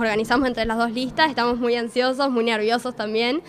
organizamos entre las dos listas, estamos muy ansiosos, muy nerviosos también,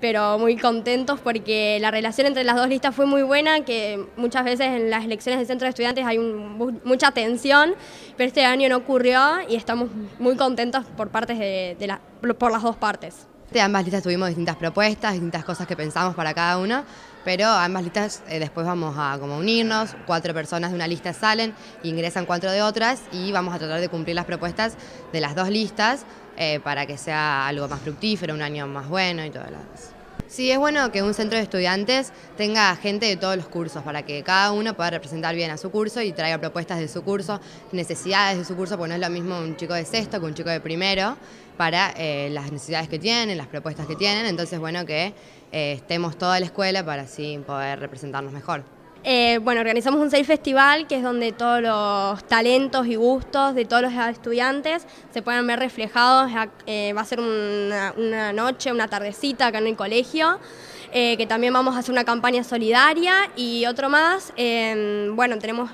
pero muy contentos porque la relación entre las dos listas fue muy buena, que muchas veces en las elecciones del centro de estudiantes hay un, mucha tensión, pero este año no ocurrió y estamos muy contentos por, partes de, de por las dos partes. De ambas listas tuvimos distintas propuestas, distintas cosas que pensamos para cada una, pero ambas listas eh, después vamos a como unirnos, cuatro personas de una lista salen, ingresan cuatro de otras y vamos a tratar de cumplir las propuestas de las dos listas eh, para que sea algo más fructífero, un año más bueno y todas las... Sí, es bueno que un centro de estudiantes tenga gente de todos los cursos para que cada uno pueda representar bien a su curso y traiga propuestas de su curso, necesidades de su curso, porque no es lo mismo un chico de sexto que un chico de primero para eh, las necesidades que tienen, las propuestas que tienen. Entonces, bueno, que eh, estemos toda la escuela para así poder representarnos mejor. Eh, bueno, organizamos un Safe Festival, que es donde todos los talentos y gustos de todos los estudiantes se pueden ver reflejados. Eh, va a ser una, noche, una tardecita acá en el colegio, eh, que también vamos a hacer una campaña solidaria y otro más. Em, bueno, tenemos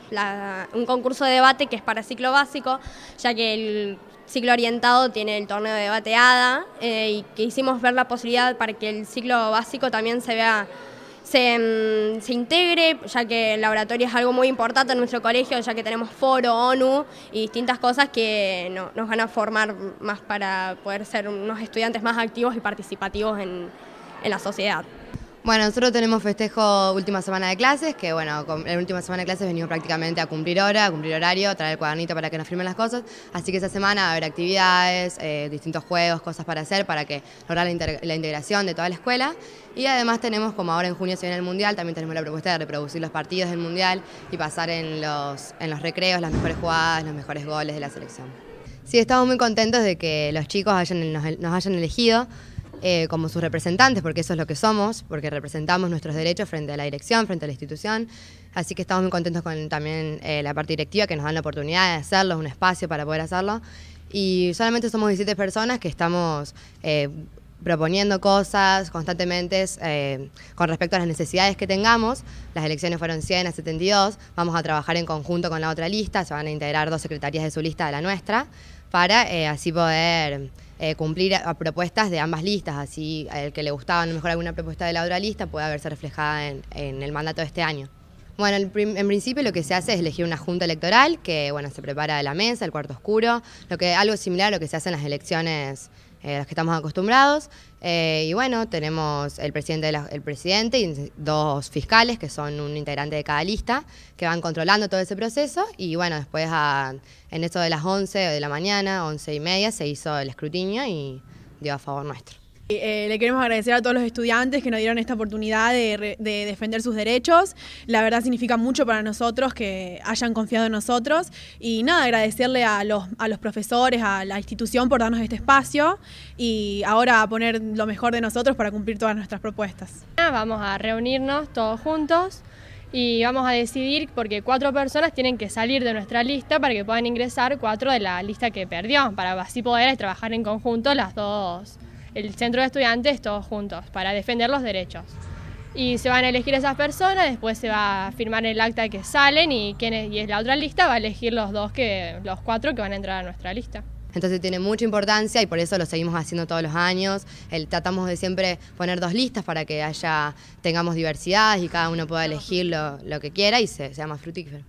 un concurso de debate que es para ciclo básico, ya que el ciclo orientado tiene el torneo de debateada y que hicimos ver la posibilidad para que el ciclo básico también se vea se, mm, se, integre, ya que el laboratorio es algo muy importante en nuestro colegio, ya que tenemos foro, ONU y distintas cosas que nos van a formar más para poder ser unos estudiantes más activos y participativos en la sociedad. Bueno, nosotros tenemos festejo última semana de clases, que bueno, en la última semana de clases venimos prácticamente a cumplir hora, a cumplir horario, a traer el cuadernito para que nos firmen las cosas, así que esa semana va a haber actividades, eh, distintos juegos, cosas para hacer para que lograr la, integración de toda la escuela y además tenemos, como ahora en junio se viene el Mundial, también tenemos la propuesta de reproducir los partidos del Mundial y pasar en los, en los recreos las mejores jugadas, los mejores goles de la selección. Sí, estamos muy contentos de que los chicos nos hayan elegido. Eh, como sus representantes, porque eso es lo que somos, porque representamos nuestros derechos frente a la dirección, frente a la institución. Así que estamos muy contentos con también eh, la parte directiva que nos dan la oportunidad de hacerlo, un espacio para poder hacerlo. Y solamente somos 17 personas que estamos eh, proponiendo cosas constantemente con respecto a las necesidades que tengamos. Las elecciones fueron 100 a 72. Vamos a trabajar en conjunto con la otra lista. Se van a integrar dos secretarías de su lista de la nuestra para así poder eh, cumplir propuestas de ambas listas, así el que le gustaba a lo mejor alguna propuesta de la otra lista puede haberse reflejada en, el mandato de este año. Bueno, en principio lo que se hace es elegir una junta electoral que, bueno, se prepara la mesa, el cuarto oscuro, lo que algo similar a lo que se hace en las elecciones eh, las que estamos acostumbrados. Eh, y bueno, tenemos el presidente, de el presidente y dos fiscales, que son un integrante de cada lista, que van controlando todo ese proceso. Y bueno, después en eso de las 11 de la mañana, 11 y media, se hizo el escrutinio y dio a favor nuestro. Eh, le queremos agradecer a todos los estudiantes que nos dieron esta oportunidad de, defender sus derechos. La verdad significa mucho para nosotros que hayan confiado en nosotros. Y nada, agradecerle a los, profesores, a la institución por darnos este espacio y ahora a poner lo mejor de nosotros para cumplir todas nuestras propuestas. Vamos a reunirnos todos juntos y vamos a decidir porque cuatro personas tienen que salir de nuestra lista para que puedan ingresar cuatro de la lista que perdió, para así poder trabajar en conjunto las dos el centro de estudiantes todos juntos para defender los derechos. Y se van a elegir esas personas, después se va a firmar el acta que salen y, quienes es, y es la otra lista va a elegir los dos que, los cuatro que van a entrar a nuestra lista. Entonces tiene mucha importancia y por eso lo seguimos haciendo todos los años. El, tratamos de siempre poner dos listas para que haya, tengamos diversidad y cada uno pueda elegir lo, que quiera y se, sea más fructífero.